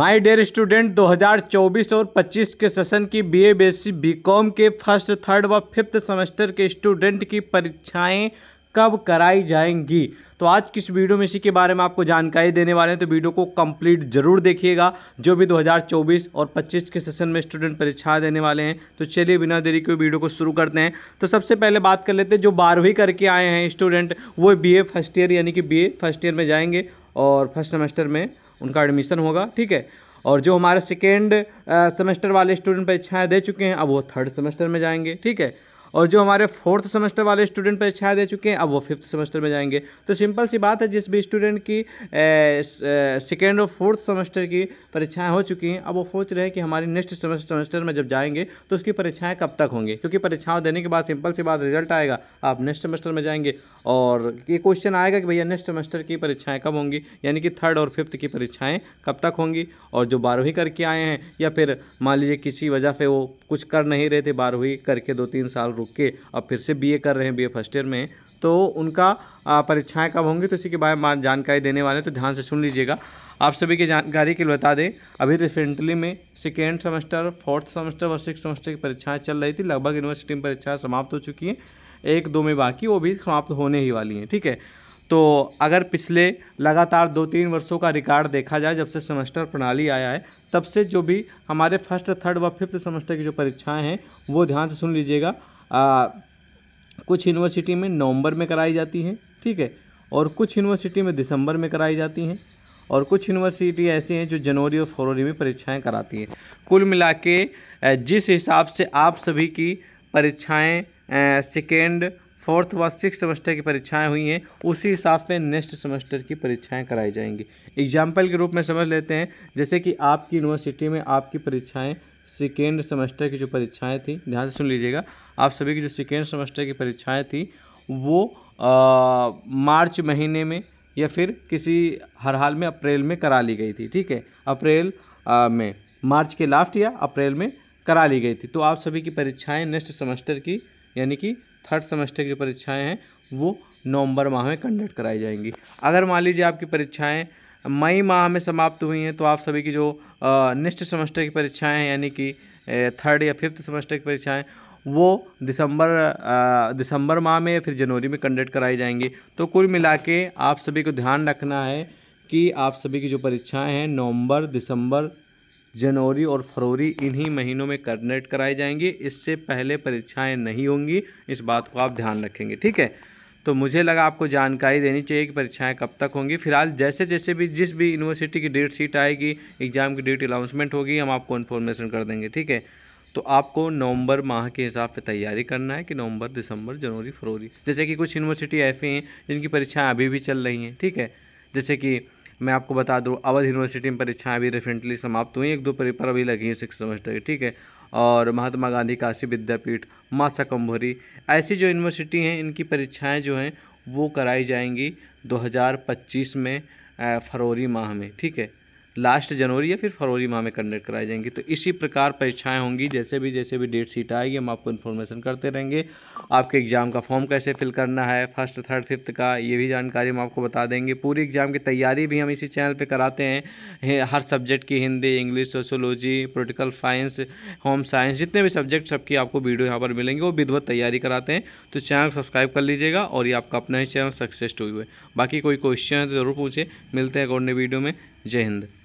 my dear student 2024 और 25 के session की बीए बीएससी बीकॉम के फर्स्ट थर्ड व फिफ्थ सेमेस्टर के स्टूडेंट की परीक्षाएं कब कराई जाएंगी तो आज किस वीडियो में इसी के बारे में आपको जानकारी देने वाले हैं तो वीडियो को कंप्लीट जरूर देखिएगा जो भी 2024 और 25 के सेशन में स्टूडेंट परीक्षा देने वाले हैं तो चलिए बिना देरी के वीडियो को शुरू करते हैं तो सबसे पहले बात कर लेते हैं जो बारहवीं करके आए हैं स्टूडेंट वो बी फर्स्ट ईयर यानी कि बी फर्स्ट ईयर में जाएंगे और फर्स्ट सेमेस्टर में उनका एडमिशन होगा ठीक है और जो हमारे सेकेंड सेमेस्टर वाले स्टूडेंट परीक्षाएँ दे चुके हैं अब वो थर्ड सेमेस्टर में जाएंगे ठीक है और जो हमारे फोर्थ सेमेस्टर वाले स्टूडेंट परीक्षाएँ दे चुके हैं अब वो फिफ्थ सेमेस्टर में जाएंगे तो सिंपल सी बात है जिस भी स्टूडेंट की सेकेंड और फोर्थ सेमेस्टर की परीक्षाएँ हो चुकी हैं अब वो सोच रहे हैं कि हमारी नेक्स्ट सेमेस्टर में जब जाएंगे तो उसकी परीक्षाएँ कब तक होंगी क्योंकि परीक्षाओं देने के बाद सिंपल सी बात रिजल्ट आएगा आप नेक्स्ट सेमेस्टर में जाएंगे और ये क्वेश्चन आएगा कि भैया नेक्स्ट सेमेस्टर की परीक्षाएँ कब होंगी यानी कि थर्ड और फिफ्थ की परीक्षाएँ कब तक होंगी और जो बारहवीं करके आए हैं या फिर मान लीजिए किसी वजह से वो कुछ कर नहीं रहे थे बारहवीं करके दो तीन साल रुक के अब फिर से बीए कर रहे हैं बीए फर्स्ट ईयर में तो उनका परीक्षाएं कब होंगी तो इसी के बारे में जानकारी देने वाले हैं तो ध्यान से सुन लीजिएगा आप सभी की जानकारी के लिए बता दें अभी रिसेंटली में सेकेंड सेमेस्टर फोर्थ सेमेस्टर और सिक्स सेमेस्टर की परीक्षाएँ चल रही थी लगभग यूनिवर्सिटी में परीक्षाएँ समाप्त हो चुकी हैं एक दो में बाकी वो भी समाप्त होने ही वाली हैं ठीक है तो अगर पिछले लगातार दो तीन वर्षों का रिकॉर्ड देखा जाए जब से सेमेस्टर प्रणाली आया है तब से जो भी हमारे फर्स्ट थर्ड व फिफ्थ सेमेस्टर की जो परीक्षाएं हैं वो ध्यान से सुन लीजिएगा आ, कुछ यूनिवर्सिटी में नवंबर में कराई जाती हैं ठीक है और कुछ यूनिवर्सिटी में दिसंबर में कराई जाती हैं और कुछ यूनिवर्सिटी ऐसी हैं जो जनवरी और फरवरी में परीक्षाएं कराती हैं कुल मिला के जिस हिसाब से आप सभी की परीक्षाएं सेकेंड फोर्थ व सिक्स सेमेस्टर की परीक्षाएं हुई हैं उसी हिसाब से नेक्स्ट सेमेस्टर की परीक्षाएं कराई जाएंगी एग्जाम्पल के रूप में समझ लेते हैं जैसे कि आपकी यूनिवर्सिटी में आपकी परीक्षाएं सेकेंड सेमेस्टर की जो परीक्षाएं थी ध्यान से सुन लीजिएगा आप सभी की जो सेकेंड सेमेस्टर की परीक्षाएं थी वो आ, मार्च महीने में या फिर किसी हर हाल में अप्रैल में करा ली गई थी ठीक है अप्रैल में मार्च के लास्ट या अप्रैल में करा ली गई थी तो आप सभी की परीक्षाएँ नेक्स्ट सेमेस्टर की यानी कि थर्ड सेमेस्टर की जो परीक्षाएँ हैं वो नवंबर माह में कंडक्ट कराई जाएंगी अगर मान लीजिए आपकी परीक्षाएं मई माह में समाप्त हुई हैं तो आप सभी की जो नेक्स्ट सेमेस्टर की परीक्षाएं हैं यानी कि थर्ड या फिफ्थ सेमेस्टर की परीक्षाएं वो दिसंबर दिसंबर माह में या फिर जनवरी में कंडक्ट कराई जाएंगी तो कुल मिला के आप सभी को ध्यान रखना है कि आप सभी की जो परीक्षाएँ हैं नवम्बर दिसंबर जनवरी और फरवरी इन्हीं महीनों में कंडक्ट कराई जाएंगी इससे पहले परीक्षाएं नहीं होंगी इस बात को आप ध्यान रखेंगे ठीक है तो मुझे लगा आपको जानकारी देनी चाहिए कि परीक्षाएं कब तक होंगी फिलहाल जैसे जैसे भी जिस भी यूनिवर्सिटी की डेट शीट आएगी एग्ज़ाम की डेट अनाउंसमेंट होगी हम आपको इन्फॉर्मेशन कर देंगे ठीक है तो आपको नवंबर माह के हिसाब से तैयारी करना है कि नवंबर दिसंबर जनवरी फरवरी जैसे कि कुछ यूनिवर्सिटी ऐसी हैं जिनकी परीक्षाएँ अभी भी चल रही हैं ठीक है जैसे कि मैं आपको बता दूँ अवध यूनिवर्सिटी में परीक्षाएँ अभी रिसेंटली समाप्त हुई एक दो पेपर अभी लगी हैं सिक्स सेमेस्टर की ठीक है और महात्मा गांधी काशी विद्यापीठ माँ सकम्भरी ऐसी जो यूनिवर्सिटी हैं इनकी परीक्षाएं जो हैं वो कराई जाएंगी 2025 में फरवरी माह में ठीक है लास्ट जनवरी या फिर फरवरी माह में कंडक्ट कराई जाएंगी तो इसी प्रकार परीक्षाएं होंगी जैसे भी जैसे भी डेट सीट आएगी हम आपको इन्फॉर्मेशन करते रहेंगे आपके एग्ज़ाम का फॉर्म कैसे फिल करना है फर्स्ट थर्ड फिफ्थ का ये भी जानकारी हम आपको बता देंगे पूरी एग्ज़ाम की तैयारी भी हम इसी चैनल पर कराते हैं हर सब्जेक्ट की Hindi English sociology political science home science जितने भी सब्जेक्ट सबकी आपको वीडियो यहाँ पर मिलेंगे वो विधवत तैयारी कराते हैं तो चैनल सब्सक्राइब कर लीजिएगा और ये आपका अपना ही चैनल सक्सेस टू हुए बाकी कोई क्वेश्चन है तो ज़रूर पूछे मिलते हैं एक वीडियो में जय हिंद